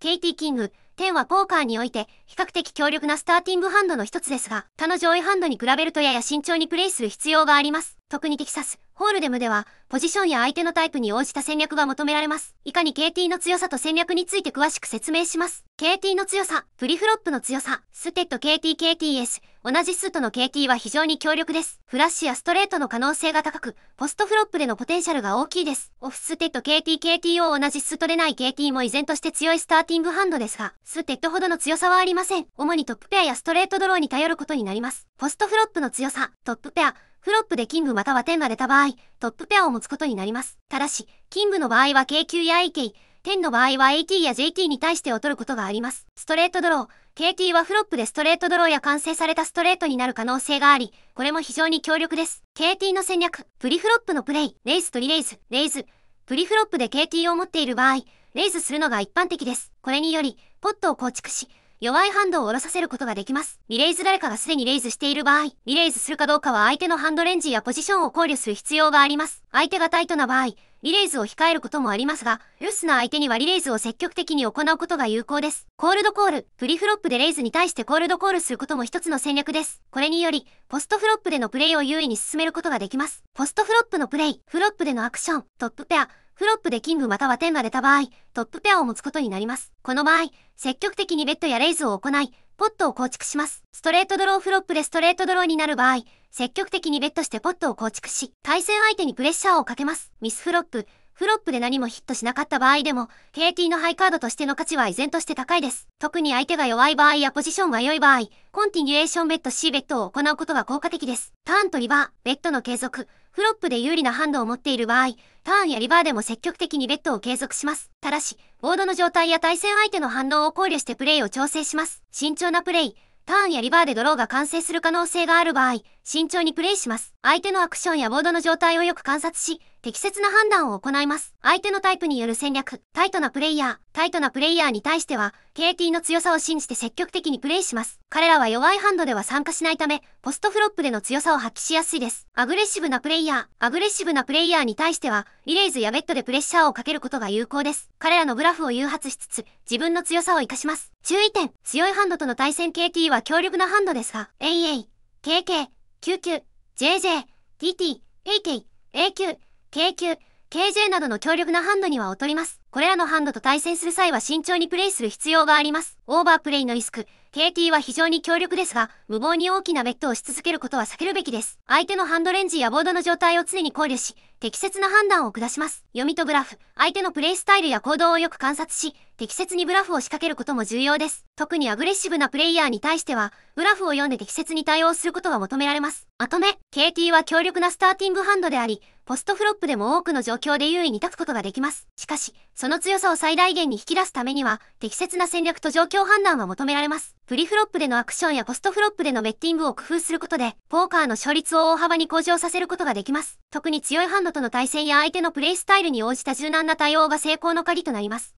ケイティ・キング、天はポーカーにおいて比較的強力なスターティングハンドの一つですが、他の上位ハンドに比べるとやや慎重にプレイする必要があります。特にテキサス、ホールデムでは、ポジションや相手のタイプに応じた戦略が求められます。いかに KT の強さと戦略について詳しく説明します。KT の強さ、プリフロップの強さ、ステッド KTKTS、同じスートの KT は非常に強力です。フラッシュやストレートの可能性が高く、ポストフロップでのポテンシャルが大きいです。オフステッド KTKT を同じスートでない KT も依然として強いスターティングハンドですが、ステッドほどの強さはありません。主にトップペアやストレートドローに頼ることになります。ポストフロップの強さ、トップペア、フロップでキングまたは天が出た場合、トップペアを持つことになります。ただし、キングの場合は K 級や AK、点の場合は AT や JT に対して劣ることがあります。ストレートドロー、KT はフロップでストレートドローや完成されたストレートになる可能性があり、これも非常に強力です。KT の戦略、プリフロップのプレイ、レイスとリレイズ、レイズ、プリフロップで KT を持っている場合、レイズするのが一般的です。これにより、ポットを構築し、弱いハンドを下ろさせることができます。リレイズ誰かがすでにレイズしている場合、リレイズするかどうかは相手のハンドレンジやポジションを考慮する必要があります。相手がタイトな場合、リレイズを控えることもありますが、ル守スな相手にはリレイズを積極的に行うことが有効です。コールドコール、プリフロップでレイズに対してコールドコールすることも一つの戦略です。これにより、ポストフロップでのプレイを優位に進めることができます。ポストフロップのプレイ、フロップでのアクション、トップペア、フロップでキングまたは天が出た場合、トップペアを持つことになります。この場合、積極的にベッドやレイズを行い、ポットを構築します。ストレートドローフロップでストレートドローになる場合、積極的にベットしてポットを構築し、対戦相手にプレッシャーをかけます。ミスフロップ、フロップで何もヒットしなかった場合でも、KT のハイカードとしての価値は依然として高いです。特に相手が弱い場合やポジションが良い場合、コンティニュエーションベッド C ベッドを行うことが効果的です。ターンとリバー、ベッドの継続、フロップで有利なハンドを持っている場合、ターンやリバーでも積極的にベッドを継続します。ただし、ボードの状態や対戦相手の反応を考慮してプレイを調整します。慎重なプレイ、ターンやリバーでドローが完成する可能性がある場合、慎重にプレイします。相手のアクションやボードの状態をよく観察し、適切な判断を行います。相手のタイプによる戦略、タイトなプレイヤー、タイトなプレイヤーに対しては、KT の強さを信じて積極的にプレイします。彼らは弱いハンドでは参加しないため、ポストフロップでの強さを発揮しやすいです。アグレッシブなプレイヤー、アグレッシブなプレイヤーに対しては、イレイズやベッドでプレッシャーをかけることが有効です。彼らのブラフを誘発しつつ、自分の強さを活かします。注意点、強いハンドとの対戦 KT は強力なハンドですが、AA、KK、QQ、JJ、TT、AK、AQ、京急、KJ などの強力なハンドには劣ります。これらのハンドと対戦する際は慎重にプレイする必要があります。オーバープレイのリスク、KT は非常に強力ですが、無謀に大きなベッドをし続けることは避けるべきです。相手のハンドレンジやボードの状態を常に考慮し、適切な判断を下します。読みとブラフ、相手のプレイスタイルや行動をよく観察し、適切にブラフを仕掛けることも重要です。特にアグレッシブなプレイヤーに対しては、ブラフを読んで適切に対応することが求められます。まとめ、KT は強力なスターティングハンドであり、ポストフロップでも多くの状況で優位に立つことができます。しかし、そその強さを最大限に引き出すためには、適切な戦略と状況判断は求められます。プリフロップでのアクションやポストフロップでのベッティングを工夫することで、ポーカーの勝率を大幅に向上させることができます。特に強いハンドとの対戦や相手のプレイスタイルに応じた柔軟な対応が成功の鍵となります。